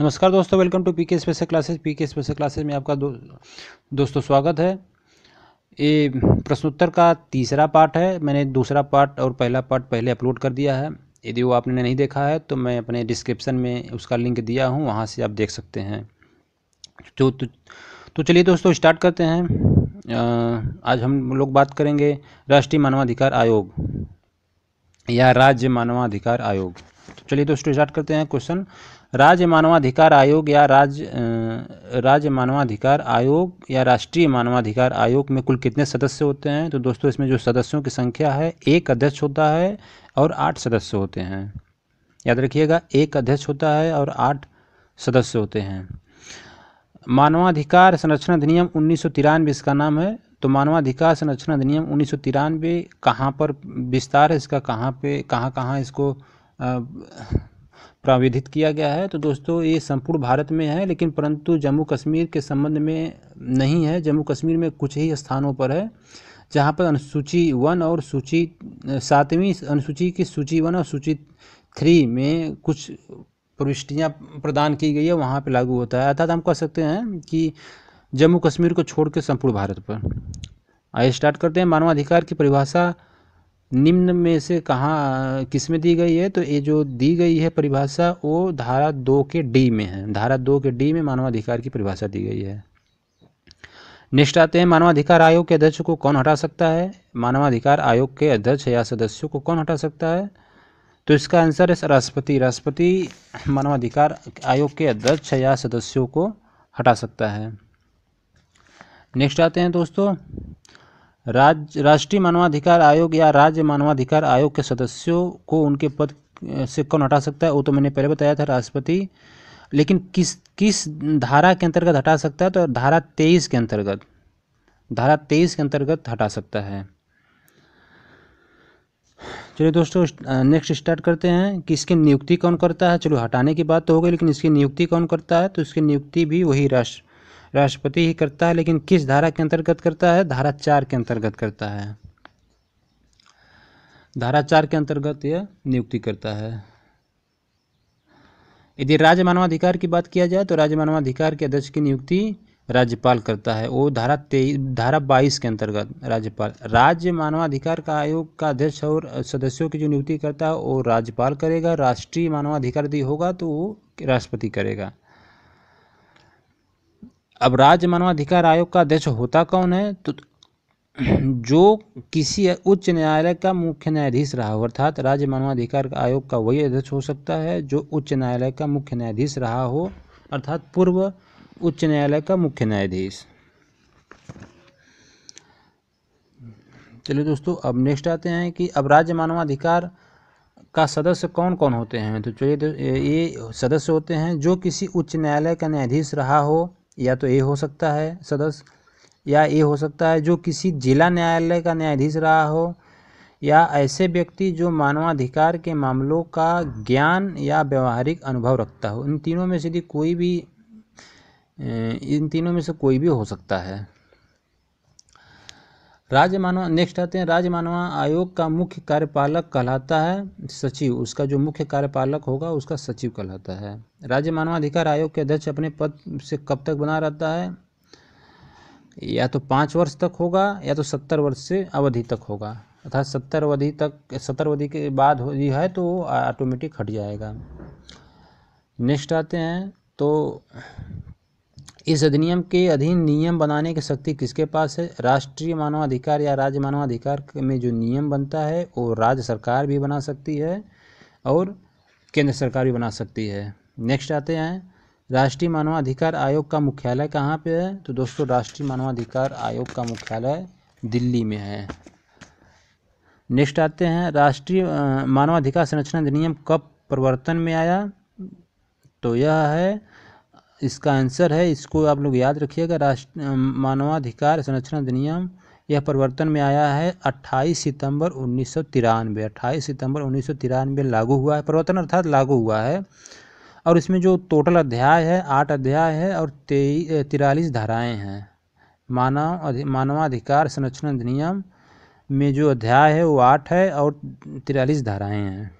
नमस्कार दोस्तों welcome to P K special classes P K special classes में आपका दो, दोस्तों स्वागत है ये प्रश्नोत्तर का तीसरा पार्ट है मैंने दूसरा पार्ट और पहला पार्ट पहले अपलोड कर दिया है यदि वो आपने नहीं देखा है तो मैं अपने डिस्क्रिप्शन में उसका लिंक दिया हूँ वहाँ से आप देख सकते हैं तो तो, तो चलिए दोस्तों स्टार्ट करते हैं आज हम लोग बात करेंगे राष्ट्रीय मानवाधिकार आयोग या राज्य मानवाधिकार आयोग तो चलिए दोस्तों स्टार्ट करते हैं क्वेश्चन राज्य मानवाधिकार आयोग या राज राज्य मानवाधिकार आयोग या राष्ट्रीय मानवाधिकार आयोग में कुल कितने सदस्य होते हैं तो दोस्तों इसमें जो सदस्यों की संख्या है एक अध्यक्ष होता है और आठ सदस्य होते हैं याद रखिएगा एक अध्यक्ष होता है और आठ सदस्य होते हैं मानवाधिकार संरक्षण अधिनियम उन्नीस इसका नाम है तो मानवाधिकार संरक्षण अधिनियम उन्नीस सौ कहाँ पर विस्तार है इसका कहाँ पे कहाँ कहाँ इसको प्राविधित किया गया है तो दोस्तों ये संपूर्ण भारत में है लेकिन परंतु जम्मू कश्मीर के संबंध में नहीं है जम्मू कश्मीर में कुछ ही स्थानों पर है जहाँ पर अनुसूची वन और सूची सातवीं अनुसूची की सूची वन और सूची थ्री में कुछ प्रविष्टियाँ प्रदान की गई है वहाँ पर लागू होता है अर्थात हम कह सकते हैं कि जम्मू कश्मीर को छोड़ के संपूर्ण भारत पर आइए स्टार्ट करते हैं मानवाधिकार की परिभाषा निम्न में से कहाँ किस में दी गई है तो ये जो दी गई है परिभाषा वो धारा दो के डी में है धारा दो के डी में मानवाधिकार की परिभाषा दी गई है नेक्स्ट आते हैं मानवाधिकार आयोग के अध्यक्ष को कौन हटा सकता है मानवाधिकार आयोग के अध्यक्ष या सदस्यों को कौन हटा सकता है तो इसका आंसर है राष्ट्रपति राष्ट्रपति मानवाधिकार आयोग के अध्यक्ष या सदस्यों को हटा सकता है नेक्स्ट आते हैं दोस्तों राज्य राष्ट्रीय मानवाधिकार आयोग या राज्य मानवाधिकार आयोग के सदस्यों को उनके पद से कौन हटा सकता है वो तो मैंने पहले बताया था राष्ट्रपति लेकिन किस किस धारा के अंतर्गत हटा सकता है तो धारा तेईस के अंतर्गत धारा तेईस के अंतर्गत हटा सकता है चलिए दोस्तों नेक्स्ट स्टार्ट करते हैं कि इसकी नियुक्ति कौन करता है चलो हटाने की बात तो हो गई लेकिन इसकी नियुक्ति कौन करता है तो इसकी नियुक्ति भी वही राष्ट्र राष्ट्रपति ही करता है लेकिन किस धारा के अंतर्गत करता है धारा चार के अंतर्गत करता है धारा चार के अंतर्गत यह नियुक्ति करता है यदि राज्य मानवाधिकार की बात किया जाए तो राज्य मानवाधिकार के अध्यक्ष की नियुक्ति राज्यपाल करता है वो धारा तेईस धारा बाईस के अंतर्गत राज्यपाल राज्य मानवाधिकार का आयोग का अध्यक्ष और सदस्यों की जो नियुक्ति करता है वो राज्यपाल करेगा राष्ट्रीय मानवाधिकार यदि होगा तो वो राष्ट्रपति करेगा अब राज्य मानवाधिकार आयोग का अध्यक्ष होता कौन है तो जो किसी उच्च न्यायालय का मुख्य न्यायाधीश रहा हो अर्थात राज्य मानवाधिकार आयोग का वही अध्यक्ष हो सकता है जो उच्च न्यायालय का मुख्य न्यायाधीश रहा हो अर्थात पूर्व उच्च न्यायालय का मुख्य न्यायाधीश चलिए दोस्तों अब नेक्स्ट आते हैं कि अब राज्य मानवाधिकार का सदस्य कौन कौन होते हैं तो चलिए तो, ये सदस्य होते हैं जो किसी उच्च न्यायालय का न्यायाधीश रहा हो या तो ए हो सकता है सदस्य या ए हो सकता है जो किसी जिला न्यायालय का न्यायाधीश रहा हो या ऐसे व्यक्ति जो मानवाधिकार के मामलों का ज्ञान या व्यवहारिक अनुभव रखता हो इन तीनों में से यदि कोई भी इन तीनों में से कोई भी हो सकता है राज्य मानव नेक्स्ट आते हैं राज्य मानवा आयोग का मुख्य कार्यपालक कहलाता है सचिव उसका जो मुख्य कार्यपालक होगा उसका सचिव कहलाता है राज्य मानवाधिकार आयोग के अध्यक्ष अपने पद से कब तक बना रहता है या तो पाँच वर्ष तक होगा या तो सत्तर वर्ष से अवधि तक होगा अर्थात सत्तर अवधि तक सत्तर अवधि के बाद हो है तो ऑटोमेटिक हट जाएगा नेक्स्ट आते हैं तो इस अधिनियम के अधीन नियम बनाने की शक्ति किसके पास है राष्ट्रीय मानवाधिकार या राज्य मानवाधिकार में जो नियम बनता है वो राज्य सरकार भी बना सकती है और केंद्र सरकार भी बना सकती है नेक्स्ट आते हैं राष्ट्रीय मानवाधिकार आयोग का मुख्यालय कहाँ पे है तो दोस्तों राष्ट्रीय मानवाधिकार आयोग का मुख्यालय दिल्ली में है नेक्स्ट आते हैं राष्ट्रीय मानवाधिकार संरक्षण अधिनियम कब प्रवर्तन में आया तो यह है इसका आंसर है इसको आप लोग याद रखिएगा राष्ट्र मानवाधिकार संरक्षण अधिनियम यह परिवर्तन में आया है 28 सितंबर उन्नीस सौ तिरानवे अट्ठाईस सितंबर उन्नीस सौ तिरानवे लागू हुआ है परिवर्तन अर्थात लागू हुआ है और इसमें जो टोटल अध्याय है आठ अध्याय है और तेई तिरालीस धाराएँ हैं मानव अधि, मानवाधिकार संरक्षण अधिनियम में जो अध्याय है वो आठ है और तिरालीस धाराएँ हैं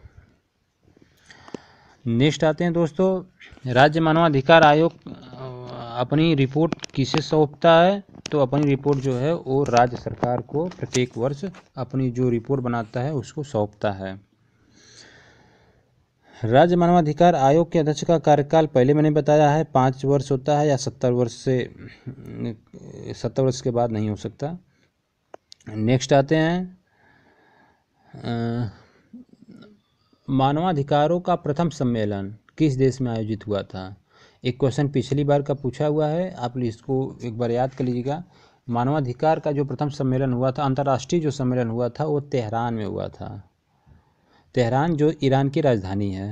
नेक्स्ट आते हैं दोस्तों राज्य मानवाधिकार आयोग अपनी रिपोर्ट किसे सौंपता है तो अपनी रिपोर्ट जो है वो राज्य सरकार को प्रत्येक वर्ष अपनी जो रिपोर्ट बनाता है उसको सौंपता है राज्य मानवाधिकार आयोग के अध्यक्ष का कार्यकाल पहले मैंने बताया है पाँच वर्ष होता है या सत्तर वर्ष से सत्तर वर्ष के बाद नहीं हो सकता नेक्स्ट आते हैं मानवाधिकारों का प्रथम सम्मेलन किस देश में आयोजित हुआ था एक क्वेश्चन पिछली बार का पूछा हुआ है आप इसको एक बार याद कर लीजिएगा मानवाधिकार का जो प्रथम सम्मेलन हुआ था अंतर्राष्ट्रीय जो सम्मेलन हुआ था वो तेहरान में हुआ था तेहरान जो ईरान की राजधानी है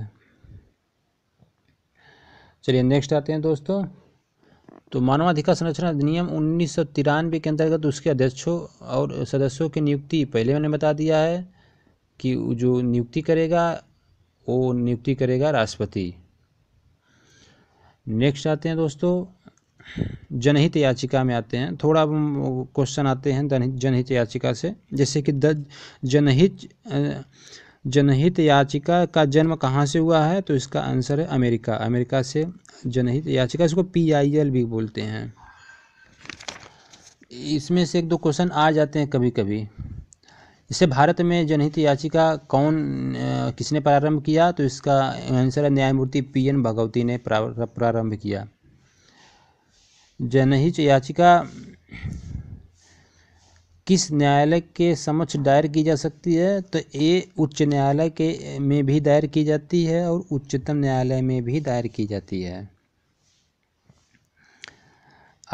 चलिए नेक्स्ट आते हैं दोस्तों तो मानवाधिकार संरक्षण अधिनियम उन्नीस सौ तिरानवे के अंतर्गत उसके अध्यक्षों और सदस्यों की नियुक्ति पहले मैंने बता दिया है कि जो नियुक्ति करेगा वो नियुक्ति करेगा राष्ट्रपति नेक्स्ट आते हैं दोस्तों जनहित याचिका में आते हैं थोड़ा क्वेश्चन आते हैं जनहित याचिका से जैसे कि जनहित जनहित याचिका का जन्म कहाँ से हुआ है तो इसका आंसर है अमेरिका अमेरिका से जनहित याचिका इसको पीआईएल भी बोलते हैं इसमें से एक दो क्वेश्चन आ जाते हैं कभी कभी इसे भारत में जनहित याचिका कौन किसने प्रारंभ किया तो इसका आंसर है न्यायमूर्ति पी एन भगवती ने प्रारंभ किया जनहित याचिका किस न्यायालय के समक्ष दायर की जा सकती है तो ये उच्च न्यायालय के में भी दायर की जाती है और उच्चतम न्यायालय में भी दायर की जाती है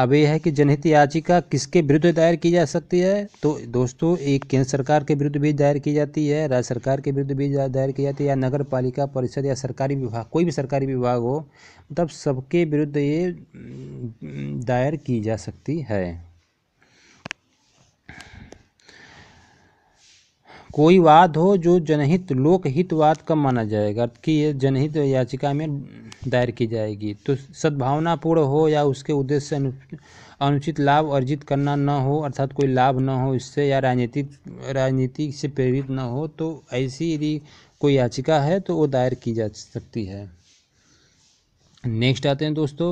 अब यह है कि जनहित याचिका किसके विरुद्ध दायर की जा सकती है तो दोस्तों एक केंद्र सरकार के विरुद्ध भी दायर की जाती है राज्य सरकार के विरुद्ध भी दायर की जाती है या नगर पालिका परिषद या सरकारी विभाग कोई भी सरकारी विभाग हो मतलब सबके विरुद्ध ये दायर की जा सकती है कोई वाद हो जो जनहित लोकहित वाद का माना जाएगा कि ये जनहित याचिका में दायर की जाएगी तो सद्भावनापूर्ण हो या उसके उद्देश्य से अनुचित लाभ अर्जित करना न हो अर्थात कोई लाभ न हो इससे या राजनीतिक राजनीति से प्रेरित न हो तो ऐसी यदि कोई याचिका है तो वो दायर की जा सकती है नेक्स्ट आते हैं दोस्तों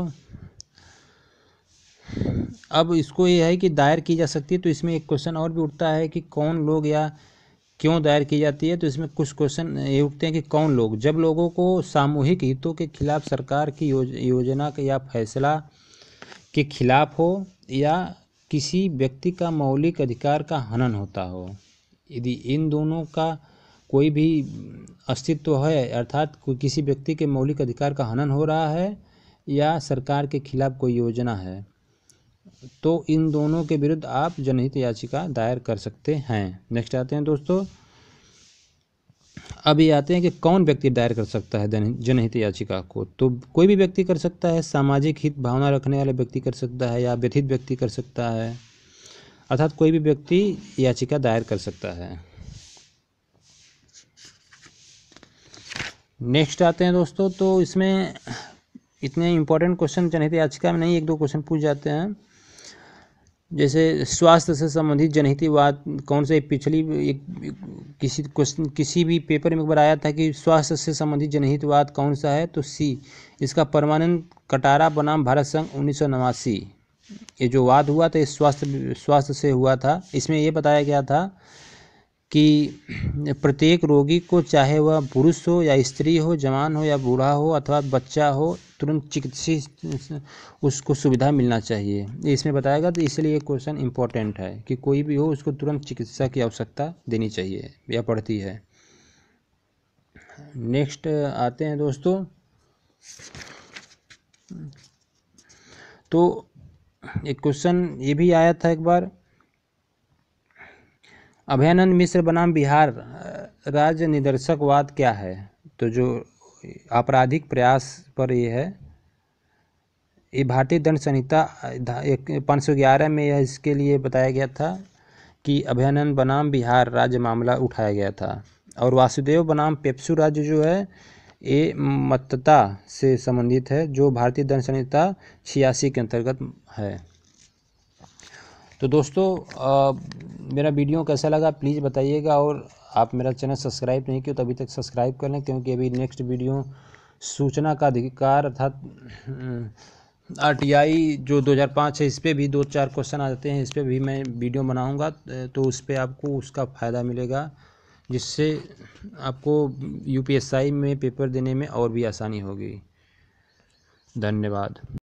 अब इसको ये है कि दायर की जा सकती है तो इसमें एक क्वेश्चन और भी उठता है कि कौन लोग या क्यों दायर की जाती है तो इसमें कुछ क्वेश्चन ये उठते हैं कि कौन लोग जब लोगों को सामूहिक हितों के खिलाफ सरकार की योज, योजना या फैसला के खिलाफ हो या किसी व्यक्ति का मौलिक अधिकार का हनन होता हो यदि इन दोनों का कोई भी अस्तित्व है अर्थात कोई किसी व्यक्ति के मौलिक अधिकार का हनन हो रहा है या सरकार के खिलाफ कोई योजना है तो इन दोनों के विरुद्ध आप जनहित याचिका दायर कर सकते हैं नेक्स्ट आते हैं दोस्तों अब ये आते हैं कि कौन व्यक्ति दायर कर सकता है जनहित याचिका को तो कोई भी व्यक्ति कर सकता है सामाजिक हित भावना रखने वाले व्यक्ति कर सकता है या व्यथित व्यक्ति कर सकता है अर्थात कोई भी व्यक्ति याचिका दायर कर सकता है नेक्स्ट आते हैं दोस्तों तो इसमें इतने इंपॉर्टेंट क्वेश्चन जनहित याचिका में नहीं एक दो क्वेश्चन पूछ जाते हैं जैसे स्वास्थ्य से संबंधित जनहित वाद कौन से पिछली एक किसी क्वेश्चन किसी भी पेपर में एक बार आया था कि स्वास्थ्य से संबंधित जनहित वाद कौन सा है तो सी इसका परमानंद कटारा बनाम भारत संघ उन्नीस सौ नवासी ये जो वाद हुआ था ये स्वास्थ्य स्वास्थ्य से हुआ था इसमें ये बताया गया था कि प्रत्येक रोगी को चाहे वह पुरुष हो या स्त्री हो जवान हो या बूढ़ा हो अथवा बच्चा हो तुरंत चिकित्सीय उसको सुविधा मिलना चाहिए इसमें बताया गया तो इसलिए ये क्वेश्चन इम्पोर्टेंट है कि कोई भी हो उसको तुरंत चिकित्सा की आवश्यकता देनी चाहिए या पड़ती है नेक्स्ट आते हैं दोस्तों तो एक क्वेश्चन ये भी आया था एक बार अभयानंद मिश्र बनाम बिहार राज्य निदर्शकवाद क्या है तो जो आपराधिक प्रयास पर ये है ये भारतीय दंड संहिता पाँच सौ ग्यारह में यह इसके लिए बताया गया था कि अभयानंद बनाम बिहार राज्य मामला उठाया गया था और वासुदेव बनाम पेप्सू राज्य जो है ये मतता से संबंधित है जो भारतीय दंड संहिता छियासी के अंतर्गत है तो दोस्तों आ, मेरा वीडियो कैसा लगा प्लीज़ बताइएगा और आप मेरा चैनल सब्सक्राइब नहीं किया तो अभी तक सब्सक्राइब कर लें क्योंकि अभी नेक्स्ट वीडियो सूचना का अधिकार अर्थात हम्म, आरटीआई जो 2005 है इस पर भी दो चार क्वेश्चन आ जाते हैं इस पर भी मैं वीडियो बनाऊंगा तो उस पर आपको उसका फ़ायदा मिलेगा जिससे आपको यूपीएसआई में पेपर देने में और भी आसानी होगी धन्यवाद